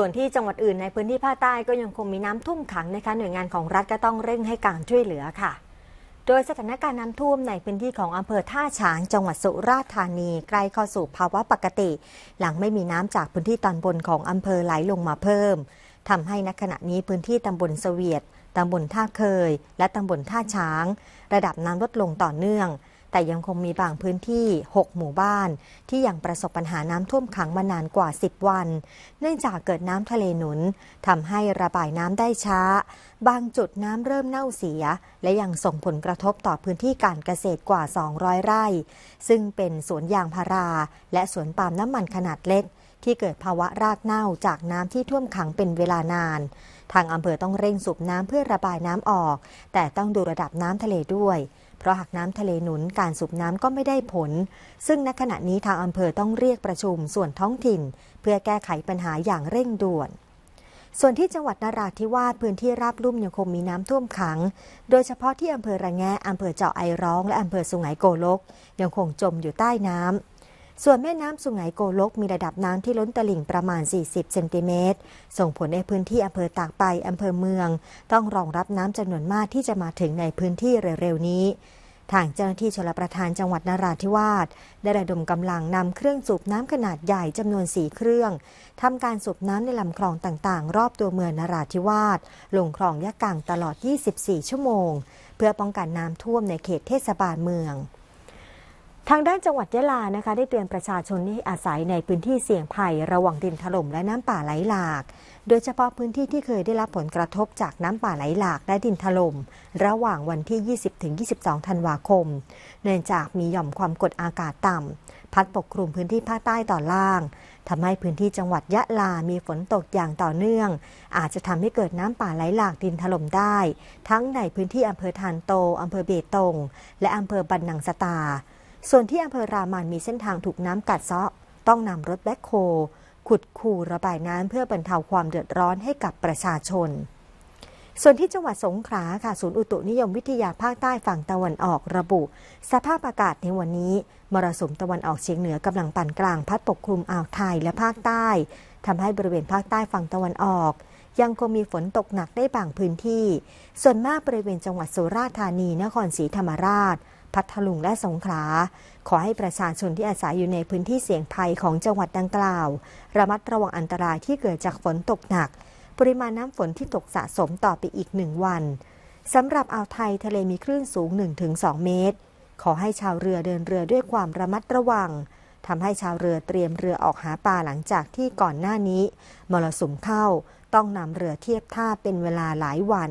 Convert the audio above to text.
ส่วนที่จังหวัดอื่นในพื้นที่ภาคใต้ก็ยังคงมีน้ำท่วมขังนะคะหน่วยงานของรัฐก็ต้องเร่งให้การช่วยเหลือค่ะ โดยสถานการณ์น้ำท่วมในพื้นที่ของอำเภอท่าฉาง จังหวัดสุราษฎร์ธานีใกล้เข้าสู่ภาวะปกติหลังไม่มีน้ำจากพื้นที่ตอนบนของอำเภอไหลลงมาเพิ่มทำให้ณขณะนี้พื้นที่ตำบลเสวียดตำบลท่าเคย และตำบลท่าช้าง ระดับน้ำลดลงต่อเนื่องแต่ยังคงมีบางพื้นที่ 6 หมู่บ้าน ที่ยังประสบปัญหาน้ำท่วมขังมานานกว่า 10 วัน เนื่องจากเกิดน้ำทะเลหนุนทำให้ระบายน้ำได้ช้า บางจุดน้ำเริ่มเน่าเสีย และยังส่งผลกระทบต่อพื้นที่การเกษตรกว่า 200 ไร่ ซึ่งเป็นสวนยางพารา และสวนปาล์มน้ำมันขนาดเล็ก ที่เกิดภาวะรากเน่าจากน้ำที่ท่วมขังเป็นเวลานาน ทางอำเภอต้องเร่งสูบน้ำเพื่อระบายน้ำออก แต่ต้องดูระดับน้ำทะเลด้วยเพราะหากน้ำทะเลหนุนการสูบน้ำก็ไม่ได้ผล ซึ่งณขณะนี้ทางอำเภอต้องเรียกประชุมส่วนท้องถิ่น เพื่อแก้ไขปัญหาอย่างเร่งด่วน ส่วนที่จังหวัดนราธิวาสพื้นที่ราบลุ่มยังคงมีน้ำท่วมขัง โดยเฉพาะที่อำเภอระแงะอำเภอเจาะไอร้องและอำเภอสุไหงโกลกยังคงจมอยู่ใต้น้ำส่วนแม่น้ำสุงไหงโกลก มีระดับน้ำที่ล้นตลิ่งประมาณ 40เซนติเมตร ส่งผลให้พื้นที่อำเภอตากไปอำเภอเมือง ต้องรองรับน้ำจำนวนมากที่จะมาถึงในพื้นที่เร็วๆนี้ทางเจ้าหน้าที่ชลประทานจังหวัดนาราธิวาสได้ระดมกำลังนำเครื่องสูบน้ำขนาดใหญ่จำนวนสีเครื่องทำการสูบน้ำในลำคลองต่างๆ รอบตัวเมืองนาราธิวาสลงคลองยะกังตลอด 24 ชั่วโมง เพื่อป้องกันน้ำท่วมในเขตเทศบาลเมืองทางด้านจังหวัดยะลานะคะได้เตือนประชาชนที่อาศัยในพื้นที่เสี่ยงภัย ระวังดินถล่มและน้ำป่าไหลหลาก โดยเฉพาะพื้นที่ที่เคยได้รับผลกระทบจากน้ำป่าไหลหลากและดินถล่มระหว่างวันที่ 20-22ธันวาคม เนื่องจากมีหย่อมความกดอากาศต่ำพัดปกคลุมพื้นที่ภาคใต้ตอนล่าง ทำให้พื้นที่จังหวัดยะลา มีฝนตกอย่างต่อเนื่อง อาจจะทำให้เกิดน้ำป่าไหลหลากดินถล่มได้ ทั้งในพื้นที่อำเภอทานโตอำเภอเบตง และอำเภอบันนังสตาส่วนที่อำเภอรามันมีเส้นทางถูกน้ำกัดเซาะ ต้องนำรถแบ็คโค ขุดคูระบายน้ำเพื่อบรรเทาความเดือดร้อนให้กับประชาชน ส่วนที่จังหวัดสงขลาค่ะ ศูนย์อุตุนิยมวิทยาภาคใต้ฝั่งตะวันออกระบุ สภาพอากาศในวันนี้ มรสุมตะวันออกเฉียงเหนือกำลังปานกลางพัดปกคลุมอ่าวไทยและภาคใต้ทำให้บริเวณภาคใต้ฝั่งตะวันออก ยังคงมีฝนตกหนักได้บางพื้นที่ ส่วนมากบริเวณจังหวัดสุราษฎร์ธานีนครศรีธรรมราชพัทลุงและสงขลาขอให้ประชาชนที่อาศัยอยู่ในพื้นที่เสี่ยงภัยของจังหวัดดังกล่าว ระมัดระวังอันตรายที่เกิดจากฝนตกหนัก ปริมาณน้ำฝนที่ตกสะสมต่อไปอีกหนึ่งวันสำหรับอ่าวไทย ทะเลมี คลื่นสูง 1-2 เมตร ขอให้ชาวเรือเดินเรือด้วยความระมัดระวังทำให้ชาวเรือเตรียมเรือออกหาปลาหลังจากที่ก่อนหน้านี้มรสุมเข้าต้องนำเรือเทียบท่าเป็นเวลาหลายวัน